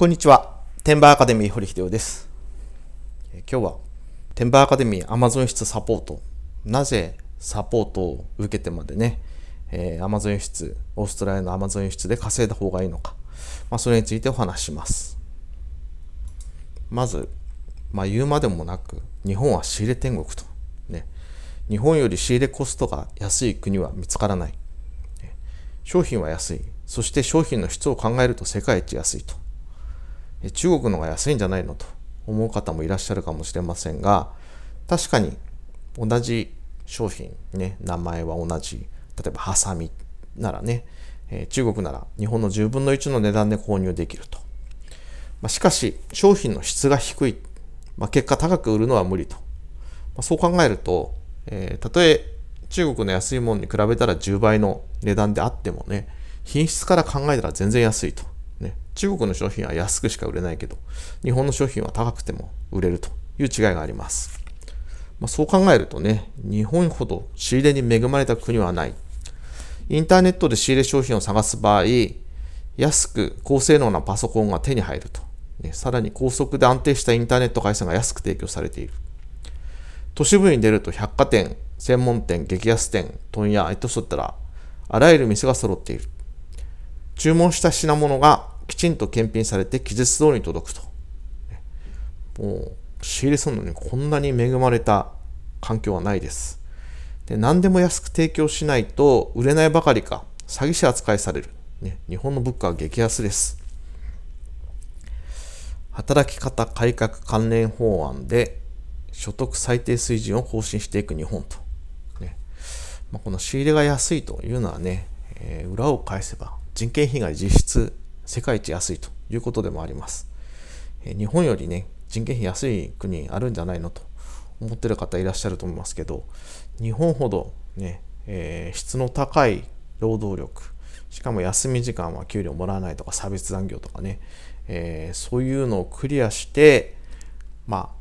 こんにちは。テンバーアカデミー堀秀夫です。今日は、テンバーアカデミー Amazon 室サポート。なぜサポートを受けてまでね、えー、Amazon 室、オーストラリアのアマゾン室で稼いだ方がいいのか。まあ、それについてお話します。まず、まあ、言うまでもなく、日本は仕入れ天国と。ね、日本より仕入れコストが安い国は見つからない。商品は安い。そして商品の質を考えると世界一安いと。中国の方が安いんじゃないのと思う方もいらっしゃるかもしれませんが確かに同じ商品ね名前は同じ例えばハサミならね、え中国なら日本の10分の1の値段で購入できると、まあ、しかし商品の質が低い、まあ、結果高く売るのは無理と、まあ、そう考えると、えー、たとえ中国の安いものに比べたら10倍の値段であってもね品質から考えたら全然安いとね、中国の商品は安くしか売れないけど、日本の商品は高くても売れるという違いがあります。まあ、そう考えるとね、日本ほど仕入れに恵まれた国はない。インターネットで仕入れ商品を探す場合、安く高性能なパソコンが手に入ると。ね、さらに高速で安定したインターネット回線が安く提供されている。都市部に出ると百貨店、専門店、激安店、問屋、エトそったら、あらゆる店が揃っている。注文した品物がきちんと検品されて期日通りに届くと。もう仕入れするのにこんなに恵まれた環境はないです。で何でも安く提供しないと売れないばかりか詐欺師扱いされる。ね、日本の物価は激安です。働き方改革関連法案で所得最低水準を更新していく日本と。ねまあ、この仕入れが安いというのはね、えー、裏を返せば人件費が実質世界一安いということでもあります。え日本よりね、人件費安い国あるんじゃないのと思ってる方いらっしゃると思いますけど、日本ほどね、えー、質の高い労働力、しかも休み時間は給料もらわないとか差別残業とかね、えー、そういうのをクリアして、まあ、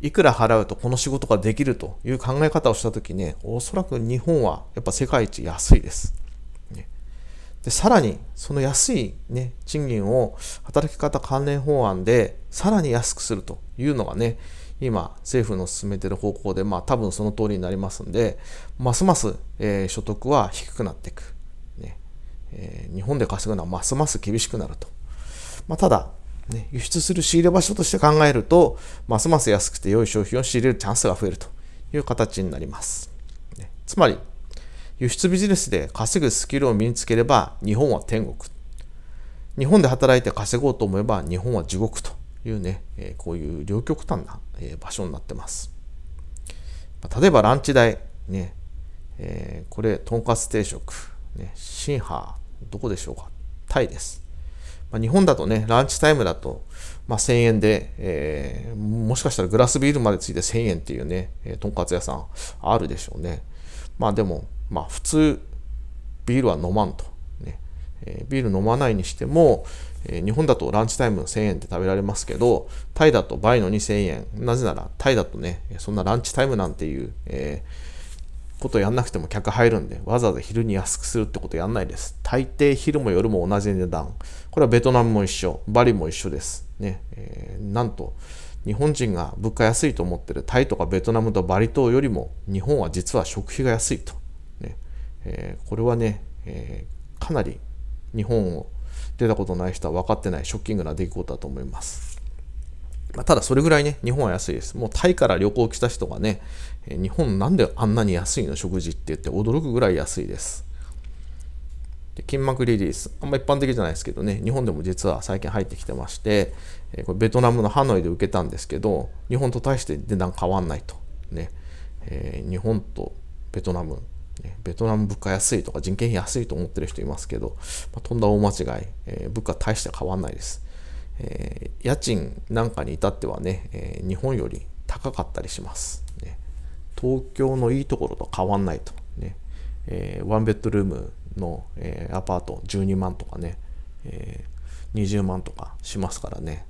いくら払うとこの仕事ができるという考え方をした時ね、おそらく日本はやっぱ世界一安いです。でさらにその安い、ね、賃金を働き方関連法案でさらに安くするというのがね今政府の進めてる方向で、まあ、多分その通りになりますんでますます、えー、所得は低くなっていく、ねえー、日本で稼ぐのはますます厳しくなると、まあ、ただ、ね、輸出する仕入れ場所として考えるとますます安くて良い商品を仕入れるチャンスが増えるという形になります、ね、つまり輸出ビジネスで稼ぐスキルを身につければ日本は天国。日本で働いて稼ごうと思えば日本は地獄というね、えこういう両極端な、え場所になってます。例えばランチ代、ね、えー、これ、とんかつ定食、ね、シンハー、どこでしょうかタイです。まあ、日本だとね、ランチタイムだと、まあ、1000円で、えー、もしかしたらグラスビールまでついて1000円っていうね、えとんかつ屋さんあるでしょうね。まあでも、まあ普通ビールは飲まんと、ねえー、ビール飲まないにしても、えー、日本だとランチタイム1000円って食べられますけどタイだと倍の2000円なぜならタイだとねそんなランチタイムなんていう、えー、ことやんなくても客入るんでわざわざ昼に安くするってことやんないです大抵昼も夜も同じ値段これはベトナムも一緒バリも一緒ですね、えなんと日本人が物価安いと思ってるタイとかベトナムとバリ島よりも日本は実は食費が安いとえー、これはね、えー、かなり日本を出たことない人は分かってないショッキングな出来事だと思います。まあ、ただそれぐらいね、日本は安いです。もうタイから旅行来た人がね、日本なんであんなに安いの食事って言って驚くぐらい安いです。で筋膜リリース、あんま一般的じゃないですけどね、日本でも実は最近入ってきてまして、えこれベトナムのハノイで受けたんですけど、日本と大して値段変わんないと。ねえー、日本とベトナムベトナム物価安いとか人件費安いと思ってる人いますけど、まあ、とんだ大間違い、えー、物価大して変わんないです、えー、家賃なんかに至ってはね、えー、日本より高かったりします、ね、東京のいいところと変わんないとね、えワンベッドルームの、えアパート12万とかね、えー20万とかしますからね。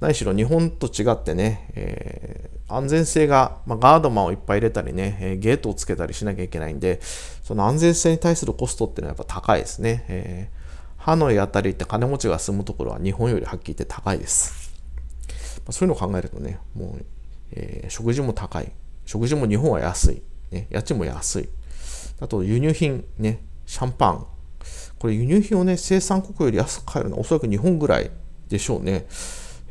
何しろ日本と違ってね、えー、安全性が、まあ、ガードマンをいっぱい入れたりね、えー、ゲートをつけたりしなきゃいけないんで、その安全性に対するコストっていうのはやっぱ高いですね。えー、ハノイあたりって金持ちが住むところは日本よりはっきり言って高いです。まあ、そういうのを考えるとね、もう、えー、食事も高い。食事も日本は安い。ね、家賃も安い。あと輸入品、ね、シャンパン、これ輸入品をね、生産国より安く買えるのはおそらく日本ぐらいでしょうね。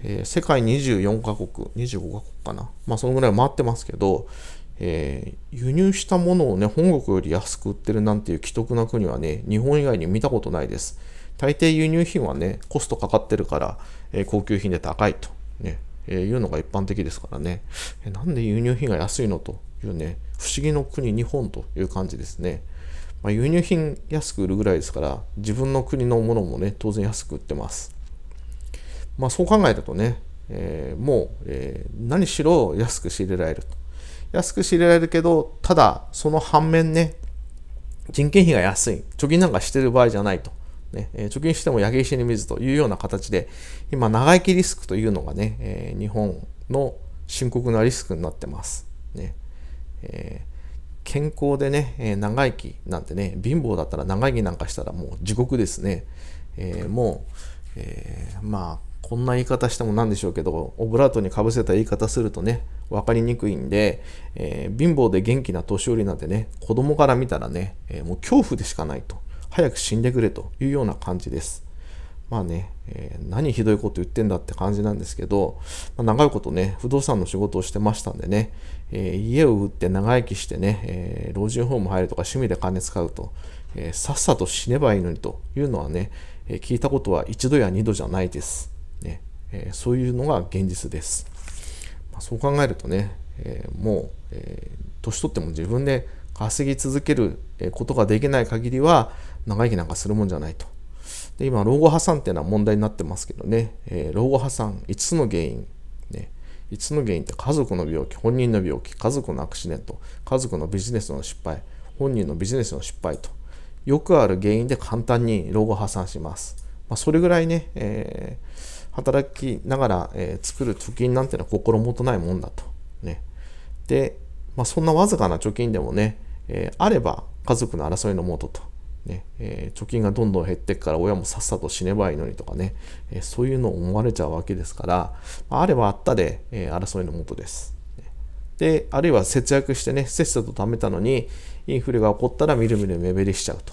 えー、世界24カ国、25カ国かな。まあそのぐらい回ってますけど、えー、輸入したものをね、本国より安く売ってるなんていう既得な国はね、日本以外に見たことないです。大抵輸入品はね、コストかかってるから、えー、高級品で高いと、ねえー、いうのが一般的ですからね、えなんで輸入品が安いのというね、不思議の国、日本という感じですね。まあ、輸入品安く売るぐらいですから、自分の国のものもね、当然安く売ってます。まあ、そう考えるとね、えー、もう、えー、何しろ安く仕入れられると。安く仕入れられるけど、ただ、その反面ね、人件費が安い。貯金なんかしてる場合じゃないと。ね、えー、貯金しても焼け石に水というような形で、今、長生きリスクというのがね、えー、日本の深刻なリスクになってます。ねえー健康でね、え長生きなんてね、貧乏だったら長生きなんかしたらもう地獄ですね。えー、もう、えー、まあ、こんな言い方しても何でしょうけど、オブラートにかぶせた言い方するとね、分かりにくいんで、えー、貧乏で元気な年寄りなんてね、子供から見たらね、えもう恐怖でしかないと。早く死んでくれというような感じです。まあね、えー、何ひどいこと言ってんだって感じなんですけど、まあ、長いことね、不動産の仕事をしてましたんでね、えー、家を売って長生きしてね、えー、老人ホーム入るとか趣味で金使うと、えさっさと死ねばいいのにというのはね、え聞いたことは一度や二度じゃないです。ねえそういうのが現実です。まあ、そう考えるとね、えもう、え年取っても自分で稼ぎ続けることができない限りは長生きなんかするもんじゃないと。で今、老後破産っていうのは問題になってますけどね、えー、老後破産5つの原因、ね、5つの原因って家族の病気、本人の病気、家族のアクシデント、家族のビジネスの失敗、本人のビジネスの失敗と、よくある原因で簡単に老後破産します。まあ、それぐらいね、えー、働きながら、えー、作る貯金なんてのは心もとないもんだと。ね、で、まあ、そんなわずかな貯金でもね、えー、あれば家族の争いのもとと。ねえー、貯金がどんどん減ってくから親もさっさと死ねばいいのにとかね、えー、そういうのを思われちゃうわけですから、まあ、ればあったで、えー、争いのもとです。で、あるいは節約してね、せっさと貯めたのに、インフレが起こったらみるみる目減りしちゃうと。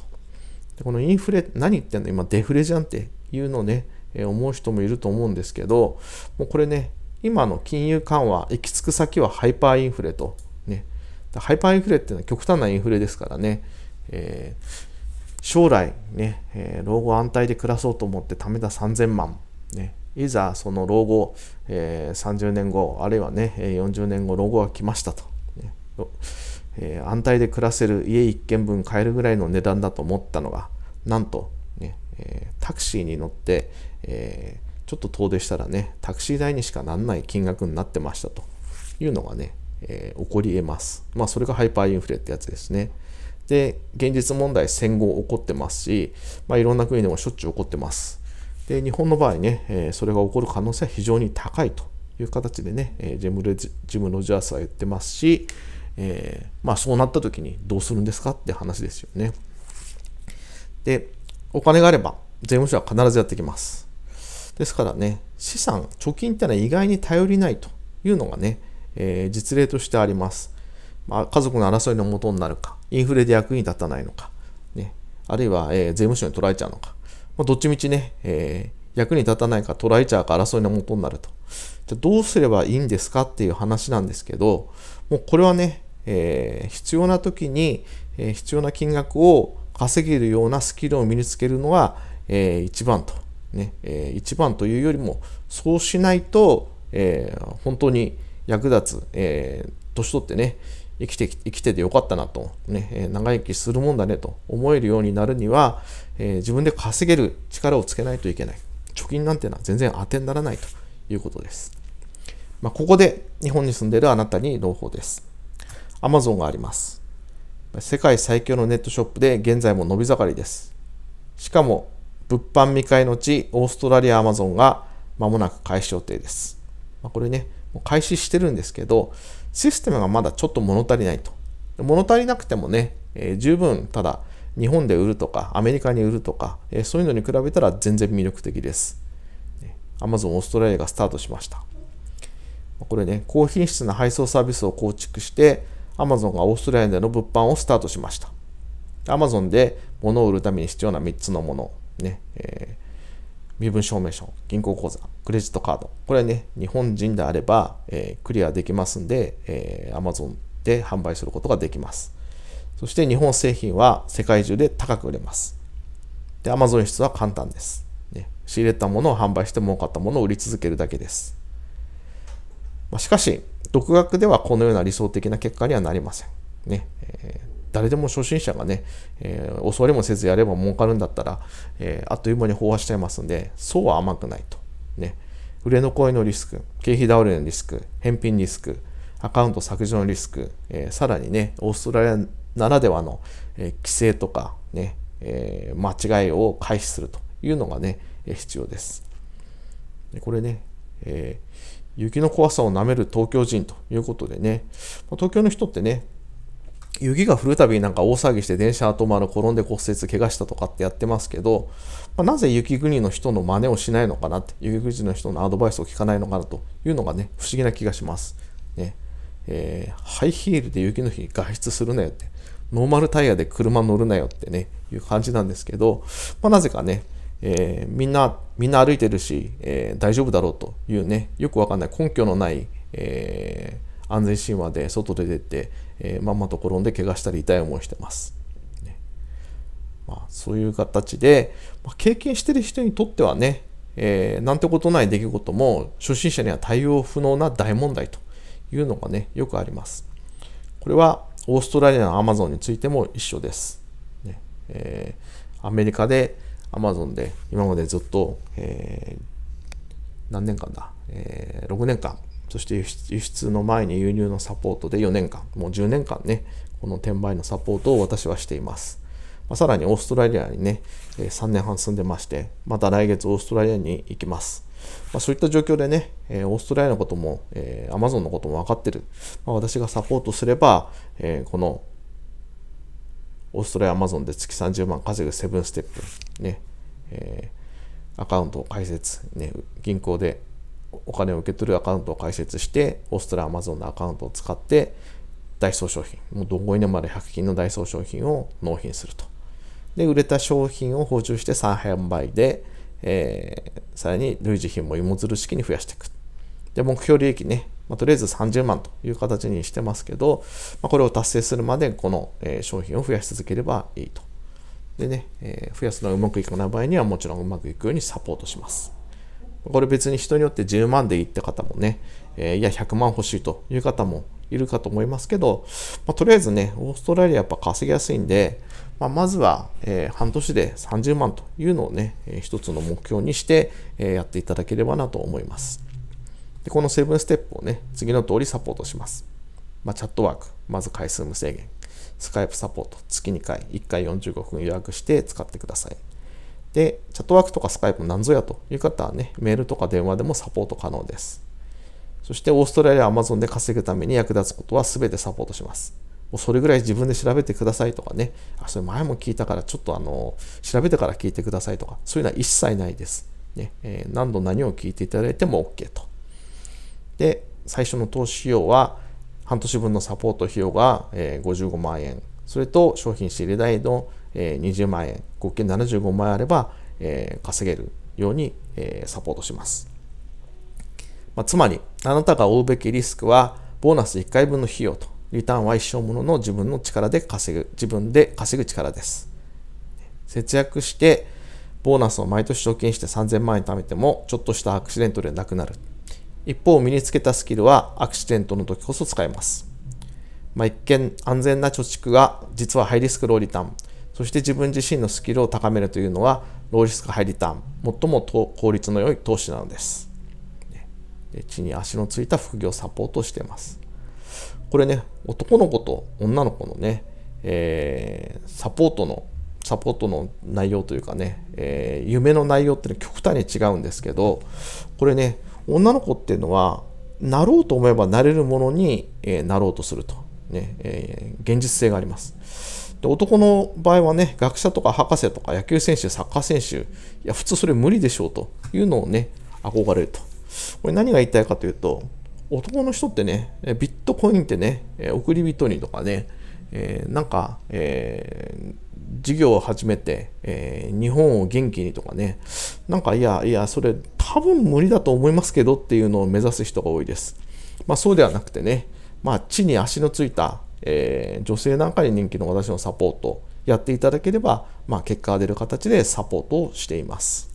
でこのインフレ、何言ってんの今デフレじゃんっていうのをね、え思う人もいると思うんですけど、もうこれね、今の金融緩和、行き着く先はハイパーインフレと、ね。ハイパーインフレっていうのは極端なインフレですからね、えー将来ね、えー、老後安泰で暮らそうと思って貯めた3000万、ね、いざその老後、えー、30年後、あるいはね、40年後、老後が来ましたと、ねえー、安泰で暮らせる家1軒分買えるぐらいの値段だと思ったのが、なんとね、えタクシーに乗って、えちょっと遠出したらね、タクシー代にしかならない金額になってましたというのがね、え起こり得ます。まあ、それがハイパーインフレってやつですね。で、現実問題戦後起こってますし、まあ、いろんな国でもしょっちゅう起こってます。で、日本の場合ね、えそれが起こる可能性は非常に高いという形でね、えジェムレジム・ロジャースは言ってますし、えー、まあ、そうなった時にどうするんですかって話ですよね。で、お金があれば税務署は必ずやってきます。ですからね、資産、貯金ってのは意外に頼りないというのがね、えー、実例としてあります。まあ、家族の争いの元になるか、インフレで役に立たないのか、ね、あるいは、えー、税務署に取られちゃうのか、まあ、どっちみちね、えー、役に立たないか取られちゃうか争いの元になると。じゃどうすればいいんですかっていう話なんですけど、もうこれはね、えー、必要な時に、え必要な金額を稼げるようなスキルを身につけるのが、えー、一番と、ねえー、一番というよりもそうしないと、えー、本当に役立つ、えー、年取ってね、生きて生きててよかったなと、ねえ長生きするもんだねと思えるようになるには、え自分で稼げる力をつけないといけない。貯金なんてのは全然当てにならないということです。まあ、ここで日本に住んでいるあなたに朗報です。Amazon があります。世界最強のネットショップで現在も伸び盛りです。しかも、物販未開の地、オーストラリアアマゾンが間もなく開始予定です。まあ、これね、もう開始してるんですけど、システムがまだちょっと物足りないと。物足りなくてもね、えー、十分ただ日本で売るとかアメリカに売るとか、えー、そういうのに比べたら全然魅力的です。Amazon オーストラリアがスタートしました。これね、高品質な配送サービスを構築して Amazon がオーストラリアでの物販をスタートしました。Amazon で物を売るために必要な3つのもの、ねえー、身分証明書、銀行口座、クレジットカード。これはね、日本人であれば、えー、クリアできますんで、えー、Amazon で販売することができます。そして日本製品は世界中で高く売れます。で、Amazon 輸出は簡単です。ね、仕入れたものを販売して儲かったものを売り続けるだけです。まあ、しかし、独学ではこのような理想的な結果にはなりません。ね、えー誰でも初心者がね、えー、恐れもせずやれば儲かるんだったら、えー、あっという間に飽和しちゃいますんで、そうは甘くないと。ね、売れ残りのリスク、経費倒れのリスク、返品リスク、アカウント削除のリスク、えー、さらにね、オーストラリアならではの、えー、規制とかね、えー、間違いを回避するというのがね、必要です。これね、え雪の怖さをなめる東京人ということでね、東京の人ってね、雪が降るたびになんか大騒ぎして電車止まる転んで骨折怪我したとかってやってますけど、まあ、なぜ雪国の人の真似をしないのかなって雪国の人のアドバイスを聞かないのかなというのがね不思議な気がします。ねえー、ハイヒールで雪の日に外出するなよってノーマルタイヤで車乗るなよってねいう感じなんですけど、まあ、なぜかね、えー、みんなみんな歩いてるし、えー、大丈夫だろうというねよくわかんない根拠のない、えー安全神話で外で出て、えー、まんまと転んで怪我したり痛い思いしてます。ねまあ、そういう形で、まあ、経験してる人にとってはね、えー、なんてことない出来事も初心者には対応不能な大問題というのがね、よくあります。これはオーストラリアのアマゾンについても一緒です。ねえー、アメリカでアマゾンで今までずっと、えー、何年間だ、えー、6年間そして輸出の前に輸入のサポートで4年間、もう10年間ね、この転売のサポートを私はしています。まあ、さらにオーストラリアにね、3年半住んでまして、また来月オーストラリアに行きます。まあ、そういった状況でね、オーストラリアのことも、アマゾンのことも分かってる。まあ、私がサポートすれば、えー、このオーストラリアアマゾンで月30万稼ぐセブンステップ、ね、えー、アカウントを開設、ね、銀行でお金を受け取るアカウントを開設して、オーストラ、アマゾンのアカウントを使って、ダイソー商品、もうどこにでもある100均のダイソー商品を納品すると。で、売れた商品を補充して再販売で、えー、さらに類似品も芋づる式に増やしていく。で、目標利益ね、まあ、とりあえず30万という形にしてますけど、まあ、これを達成するまでこの、えー、商品を増やし続ければいいと。でね、えー、増やすのがうまくいかない場合にはもちろんうまくいくようにサポートします。これ別に人によって10万でいいって方もね、えー、いや、100万欲しいという方もいるかと思いますけど、まあ、とりあえずね、オーストラリアやっぱ稼ぎやすいんで、まあ、まずは、えー、半年で30万というのをね、えー、一つの目標にして、えー、やっていただければなと思います。でこの7ステップをね、次の通りサポートします。まあ、チャットワーク、まず回数無制限。スカイプサポート、月2回、1回45分予約して使ってください。で、チャットワークとかスカイプも何ぞやという方はね、メールとか電話でもサポート可能です。そしてオーストラリアアマゾンで稼ぐために役立つことは全てサポートします。もうそれぐらい自分で調べてくださいとかね、あ、それ前も聞いたからちょっとあの、調べてから聞いてくださいとか、そういうのは一切ないです。ね、えー、何度何を聞いていただいても OK と。で、最初の投資費用は、半年分のサポート費用が55万円。それと商品仕入れ代のえ20万円、合計75万円あれば、え稼げるように、えサポートします。まあ、つまり、あなたが負うべきリスクは、ボーナス1回分の費用と、リターンは一生ものの自分の力で稼ぐ、自分で稼ぐ力です。節約して、ボーナスを毎年貯金して3000万円貯めても、ちょっとしたアクシデントでなくなる。一方、身につけたスキルはアクシデントの時こそ使えます。まあ、一見安全な貯蓄が実はハイリスクローリターンそして自分自身のスキルを高めるというのはローリスクハイリターン最も効率の良い投資なのです地に足のついた副業サポートしていますこれね男の子と女の子のね、えー、サポートのサポートの内容というかね、えー、夢の内容っていうのは極端に違うんですけどこれね女の子っていうのはなろうと思えばなれるものに、えー、なろうとするとね、ねえ現実性がありますで男の場合はね、学者とか博士とか野球選手、サッカー選手、いや、普通それ無理でしょうというのをね、憧れると。これ何が言いたいかというと、男の人ってね、ビットコインってね、送り人にとかね、えー、なんか、えー、事業を始めて、えー、日本を元気にとかね、なんかいや、いや、それ多分無理だと思いますけどっていうのを目指す人が多いです。まあそうではなくてね、まあ地に足のついたえー、女性なんかに人気の私のサポートやっていただければ、まあ、結果が出る形でサポートをしています。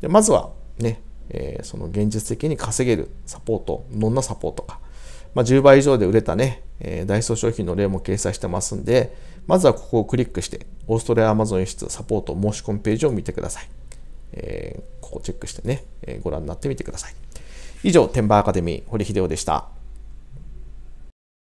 でまずはね、えー、その現実的に稼げるサポート、どんなサポートか。まあ、10倍以上で売れたね、えー、ダイソー商品の例も掲載してますんで、まずはここをクリックして、オーストラリアアマゾン輸出サポート申し込みページを見てください。えー、ここチェックしてね、えご覧になってみてください。以上、テンバーアカデミー、堀秀夫でした。